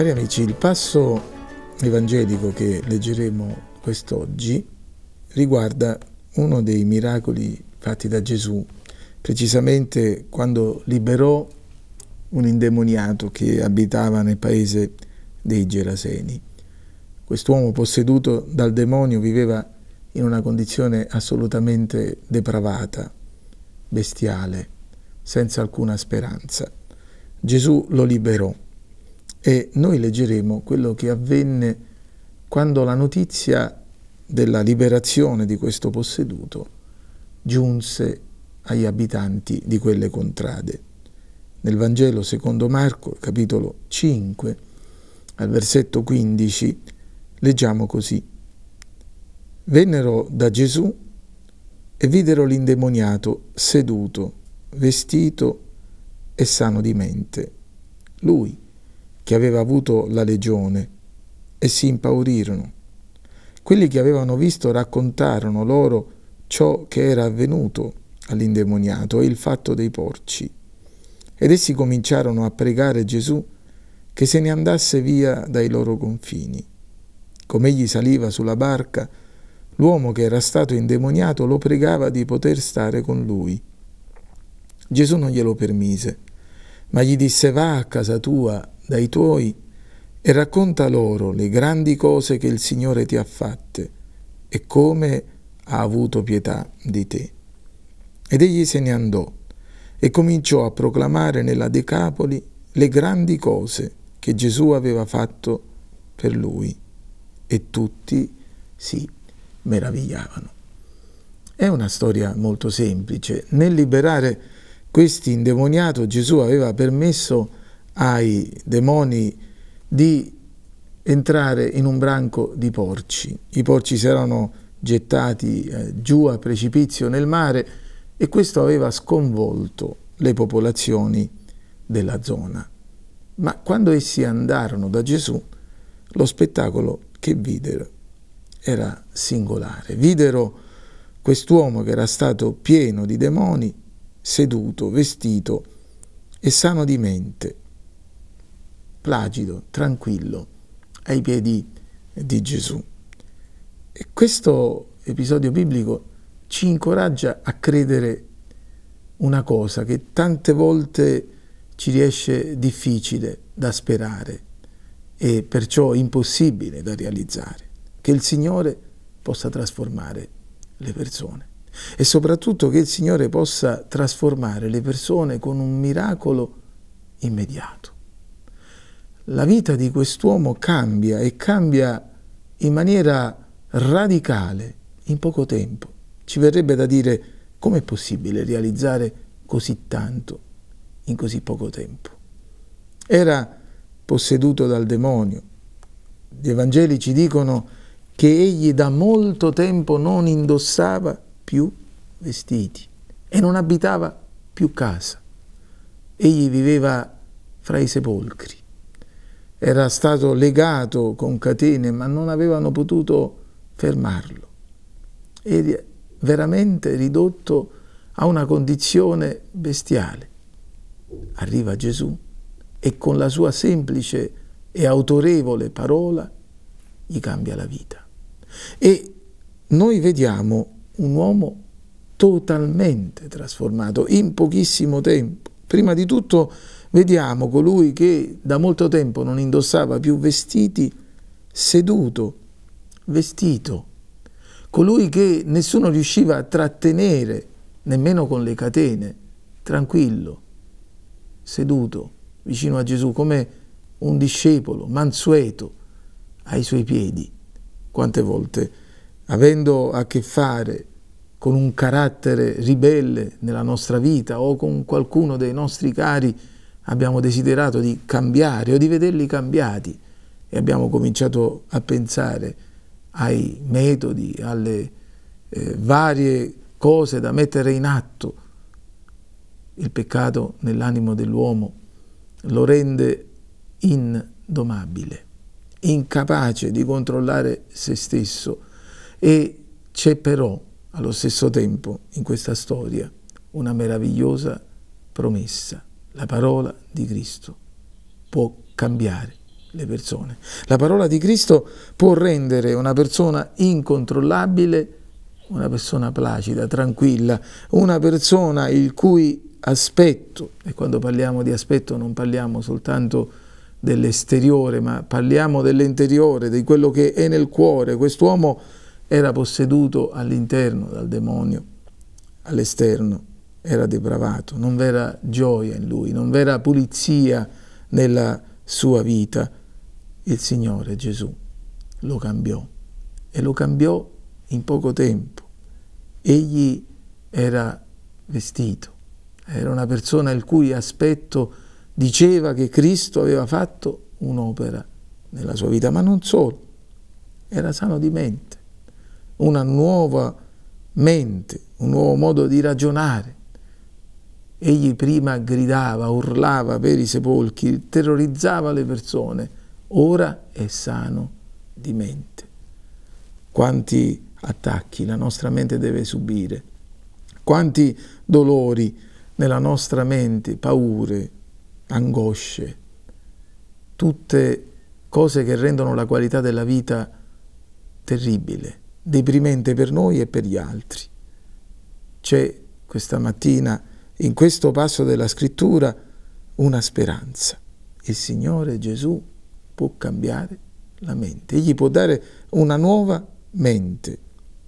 Cari amici, il passo evangelico che leggeremo quest'oggi riguarda uno dei miracoli fatti da Gesù, precisamente quando liberò un indemoniato che abitava nel paese dei Geraseni. Quest'uomo posseduto dal demonio viveva in una condizione assolutamente depravata, bestiale, senza alcuna speranza. Gesù lo liberò e noi leggeremo quello che avvenne quando la notizia della liberazione di questo posseduto giunse agli abitanti di quelle contrade. Nel Vangelo secondo Marco, capitolo 5, al versetto 15, leggiamo così. Vennero da Gesù e videro l'indemoniato seduto, vestito e sano di mente. Lui che aveva avuto la legione e si impaurirono. Quelli che avevano visto raccontarono loro ciò che era avvenuto all'indemoniato e il fatto dei porci. Ed essi cominciarono a pregare Gesù che se ne andasse via dai loro confini. Come egli saliva sulla barca, l'uomo che era stato indemoniato lo pregava di poter stare con lui. Gesù non glielo permise, ma gli disse va a casa tua dai tuoi e racconta loro le grandi cose che il Signore ti ha fatte e come ha avuto pietà di te. Ed egli se ne andò e cominciò a proclamare nella Decapoli le grandi cose che Gesù aveva fatto per lui e tutti si meravigliavano. È una storia molto semplice. Nel liberare questi indemoniato Gesù aveva permesso ai demoni di entrare in un branco di porci. I porci si erano gettati eh, giù a precipizio nel mare e questo aveva sconvolto le popolazioni della zona. Ma quando essi andarono da Gesù, lo spettacolo che videro era singolare. Videro quest'uomo che era stato pieno di demoni, seduto, vestito e sano di mente, placido, tranquillo, ai piedi di Gesù. E questo episodio biblico ci incoraggia a credere una cosa che tante volte ci riesce difficile da sperare e perciò impossibile da realizzare, che il Signore possa trasformare le persone e soprattutto che il Signore possa trasformare le persone con un miracolo immediato la vita di quest'uomo cambia e cambia in maniera radicale in poco tempo. Ci verrebbe da dire com'è possibile realizzare così tanto in così poco tempo. Era posseduto dal demonio. Gli Evangeli ci dicono che egli da molto tempo non indossava più vestiti e non abitava più casa. Egli viveva fra i sepolcri era stato legato con catene, ma non avevano potuto fermarlo. Era veramente ridotto a una condizione bestiale. Arriva Gesù e con la sua semplice e autorevole parola gli cambia la vita. E noi vediamo un uomo totalmente trasformato in pochissimo tempo. Prima di tutto vediamo colui che da molto tempo non indossava più vestiti seduto, vestito, colui che nessuno riusciva a trattenere, nemmeno con le catene, tranquillo, seduto, vicino a Gesù, come un discepolo, mansueto, ai suoi piedi. Quante volte, avendo a che fare con un carattere ribelle nella nostra vita o con qualcuno dei nostri cari, abbiamo desiderato di cambiare o di vederli cambiati e abbiamo cominciato a pensare ai metodi, alle eh, varie cose da mettere in atto. Il peccato nell'animo dell'uomo lo rende indomabile, incapace di controllare se stesso e c'è però allo stesso tempo in questa storia una meravigliosa promessa la parola di Cristo può cambiare le persone. La parola di Cristo può rendere una persona incontrollabile una persona placida, tranquilla, una persona il cui aspetto, e quando parliamo di aspetto non parliamo soltanto dell'esteriore, ma parliamo dell'interiore, di quello che è nel cuore. Quest'uomo era posseduto all'interno dal demonio, all'esterno era depravato, non v'era gioia in lui, non v'era pulizia nella sua vita. Il Signore Gesù lo cambiò e lo cambiò in poco tempo. Egli era vestito, era una persona il cui aspetto diceva che Cristo aveva fatto un'opera nella sua vita, ma non solo, era sano di mente, una nuova mente, un nuovo modo di ragionare, Egli prima gridava, urlava per i sepolcri, terrorizzava le persone, ora è sano di mente. Quanti attacchi la nostra mente deve subire, quanti dolori nella nostra mente, paure, angosce, tutte cose che rendono la qualità della vita terribile, deprimente per noi e per gli altri. C'è questa mattina in questo passo della scrittura una speranza. Il Signore Gesù può cambiare la mente, egli può dare una nuova mente.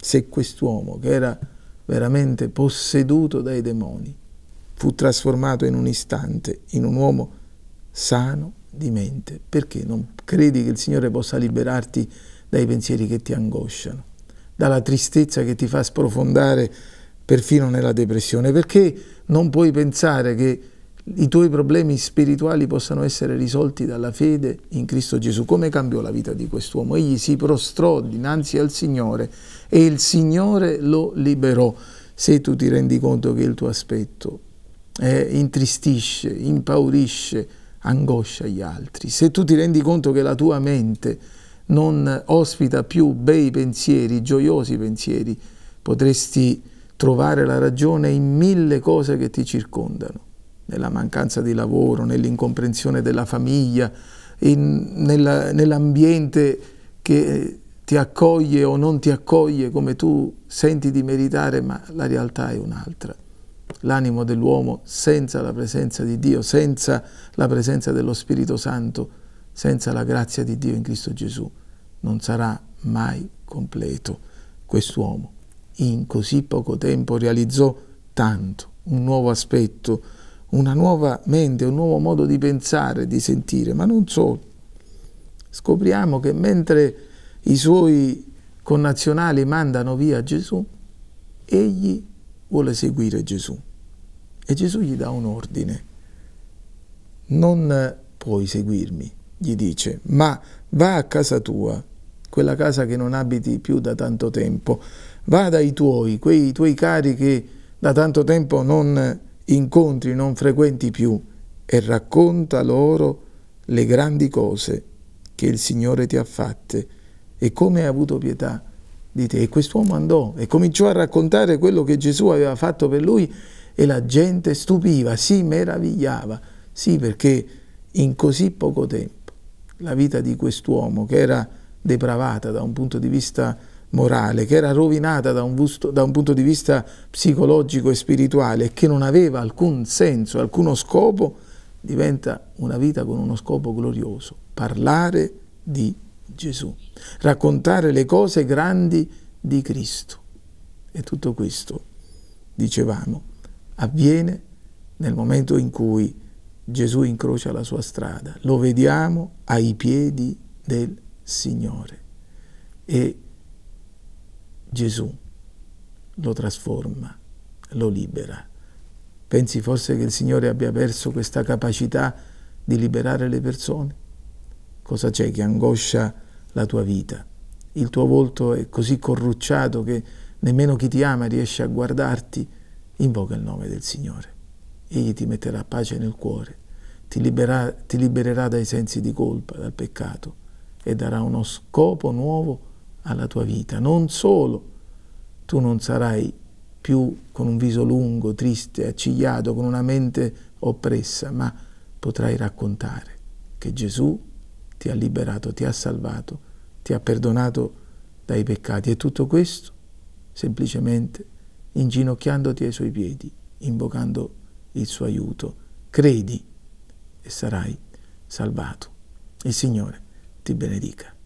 Se quest'uomo che era veramente posseduto dai demoni fu trasformato in un istante in un uomo sano di mente, perché non credi che il Signore possa liberarti dai pensieri che ti angosciano, dalla tristezza che ti fa sprofondare perfino nella depressione, perché non puoi pensare che i tuoi problemi spirituali possano essere risolti dalla fede in Cristo Gesù. Come cambiò la vita di quest'uomo? Egli si prostrò dinanzi al Signore e il Signore lo liberò. Se tu ti rendi conto che il tuo aspetto eh, intristisce, impaurisce, angoscia gli altri, se tu ti rendi conto che la tua mente non ospita più bei pensieri, gioiosi pensieri, potresti trovare la ragione in mille cose che ti circondano, nella mancanza di lavoro, nell'incomprensione della famiglia, nell'ambiente che ti accoglie o non ti accoglie come tu senti di meritare, ma la realtà è un'altra. L'animo dell'uomo senza la presenza di Dio, senza la presenza dello Spirito Santo, senza la grazia di Dio in Cristo Gesù, non sarà mai completo quest'uomo in così poco tempo realizzò tanto, un nuovo aspetto, una nuova mente, un nuovo modo di pensare, di sentire, ma non solo. Scopriamo che mentre i suoi connazionali mandano via Gesù, egli vuole seguire Gesù. E Gesù gli dà un ordine. Non puoi seguirmi, gli dice, ma va a casa tua, quella casa che non abiti più da tanto tempo, vada ai tuoi, quei tuoi cari che da tanto tempo non incontri, non frequenti più, e racconta loro le grandi cose che il Signore ti ha fatte e come hai avuto pietà di te. E quest'uomo andò e cominciò a raccontare quello che Gesù aveva fatto per lui e la gente stupiva, si meravigliava, sì perché in così poco tempo la vita di quest'uomo che era depravata da un punto di vista morale, che era rovinata da un, busto, da un, punto di vista psicologico e spirituale che non aveva alcun senso, alcuno scopo, diventa una vita con uno scopo glorioso, parlare di Gesù, raccontare le cose grandi di Cristo. E tutto questo, dicevamo, avviene nel momento in cui Gesù incrocia la sua strada, lo vediamo ai piedi del Signore. E Gesù lo trasforma, lo libera. Pensi forse che il Signore abbia perso questa capacità di liberare le persone? Cosa c'è che angoscia la tua vita? Il tuo volto è così corrucciato che nemmeno chi ti ama riesce a guardarti. Invoca il nome del Signore. Egli ti metterà pace nel cuore, ti, libera, ti libererà dai sensi di colpa, dal peccato e darà uno scopo nuovo alla tua vita. Non solo tu non sarai più con un viso lungo, triste, accigliato, con una mente oppressa, ma potrai raccontare che Gesù ti ha liberato, ti ha salvato, ti ha perdonato dai peccati e tutto questo semplicemente inginocchiandoti ai suoi piedi, invocando il suo aiuto. Credi e sarai salvato. Il Signore ti benedica.